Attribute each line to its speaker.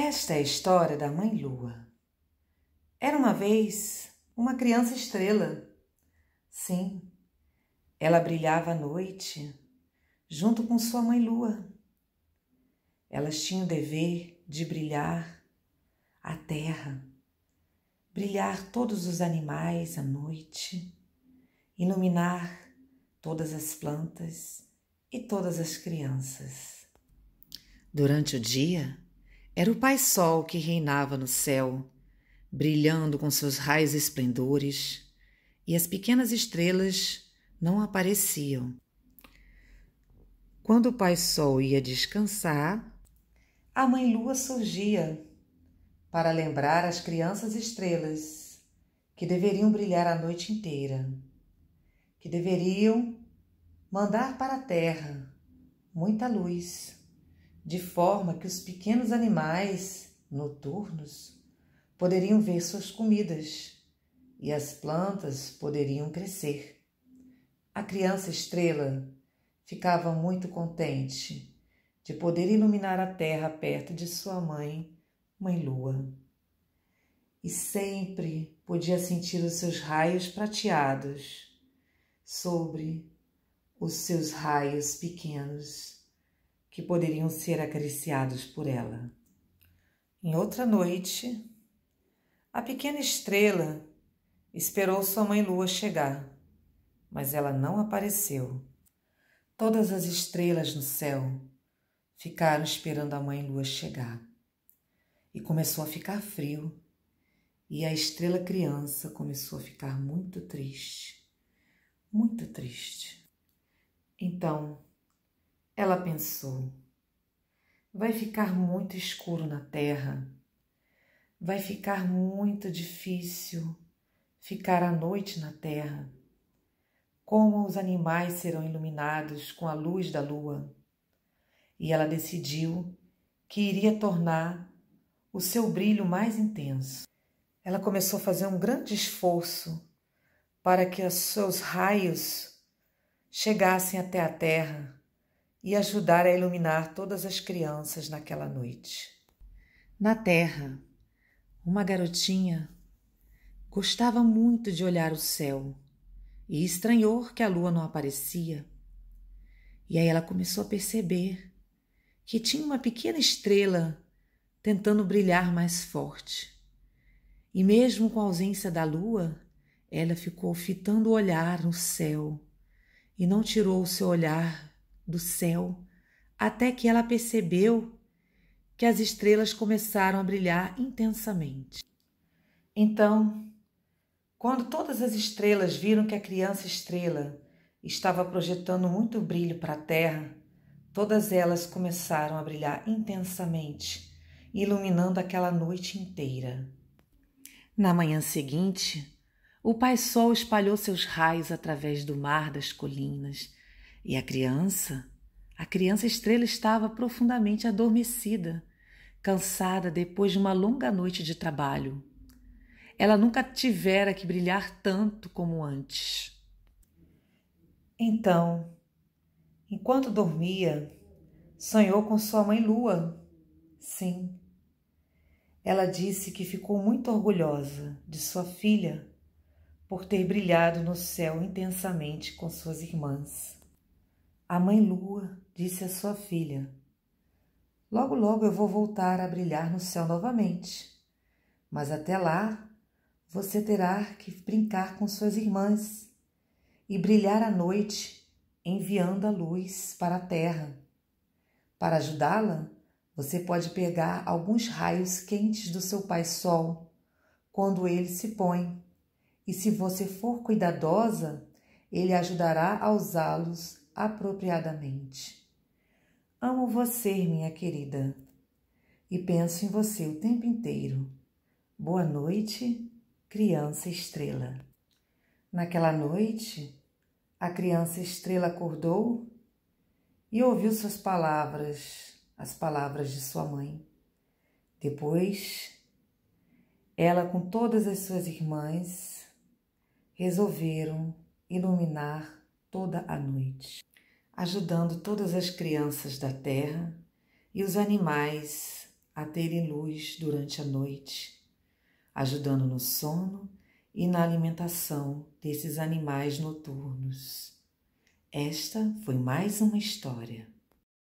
Speaker 1: Esta é a história da Mãe Lua. Era uma vez uma criança estrela. Sim, ela brilhava à noite, junto com sua mãe Lua. Elas tinham o dever de brilhar a terra, brilhar todos os animais à noite, iluminar todas as plantas e todas as crianças. Durante o dia, era o Pai Sol que reinava no céu, brilhando com seus raios esplendores, e as pequenas estrelas não apareciam. Quando o Pai Sol ia descansar, a Mãe Lua surgia para lembrar as crianças estrelas que deveriam brilhar a noite inteira, que deveriam mandar para a terra muita luz de forma que os pequenos animais noturnos poderiam ver suas comidas e as plantas poderiam crescer. A criança estrela ficava muito contente de poder iluminar a terra perto de sua mãe, Mãe Lua. E sempre podia sentir os seus raios prateados sobre os seus raios pequenos que poderiam ser acariciados por ela. Em outra noite, a pequena estrela esperou sua mãe lua chegar, mas ela não apareceu. Todas as estrelas no céu ficaram esperando a mãe lua chegar. E começou a ficar frio, e a estrela criança começou a ficar muito triste, muito triste. Então, ela pensou: vai ficar muito escuro na terra, vai ficar muito difícil ficar à noite na terra. Como os animais serão iluminados com a luz da lua? E ela decidiu que iria tornar o seu brilho mais intenso. Ela começou a fazer um grande esforço para que os seus raios chegassem até a terra e ajudar a iluminar todas as crianças naquela noite. Na terra, uma garotinha gostava muito de olhar o céu e estranhou que a lua não aparecia. E aí ela começou a perceber que tinha uma pequena estrela tentando brilhar mais forte. E mesmo com a ausência da lua, ela ficou fitando o olhar no céu e não tirou o seu olhar do céu, até que ela percebeu que as estrelas começaram a brilhar intensamente. Então, quando todas as estrelas viram que a criança estrela estava projetando muito brilho para a terra, todas elas começaram a brilhar intensamente, iluminando aquela noite inteira. Na manhã seguinte, o Pai Sol espalhou seus raios através do mar das colinas e a criança? A criança estrela estava profundamente adormecida, cansada depois de uma longa noite de trabalho. Ela nunca tivera que brilhar tanto como antes. Então, enquanto dormia, sonhou com sua mãe Lua. Sim. Ela disse que ficou muito orgulhosa de sua filha por ter brilhado no céu intensamente com suas irmãs. A mãe lua disse à sua filha: Logo, logo eu vou voltar a brilhar no céu novamente. Mas até lá você terá que brincar com suas irmãs e brilhar à noite enviando a luz para a terra. Para ajudá-la, você pode pegar alguns raios quentes do seu pai sol quando ele se põe. E se você for cuidadosa, ele ajudará a usá-los apropriadamente. Amo você, minha querida, e penso em você o tempo inteiro. Boa noite, criança estrela. Naquela noite, a criança estrela acordou e ouviu suas palavras, as palavras de sua mãe. Depois, ela com todas as suas irmãs resolveram iluminar toda a noite, ajudando todas as crianças da terra e os animais a terem luz durante a noite, ajudando no sono e na alimentação desses animais noturnos. Esta foi mais uma história.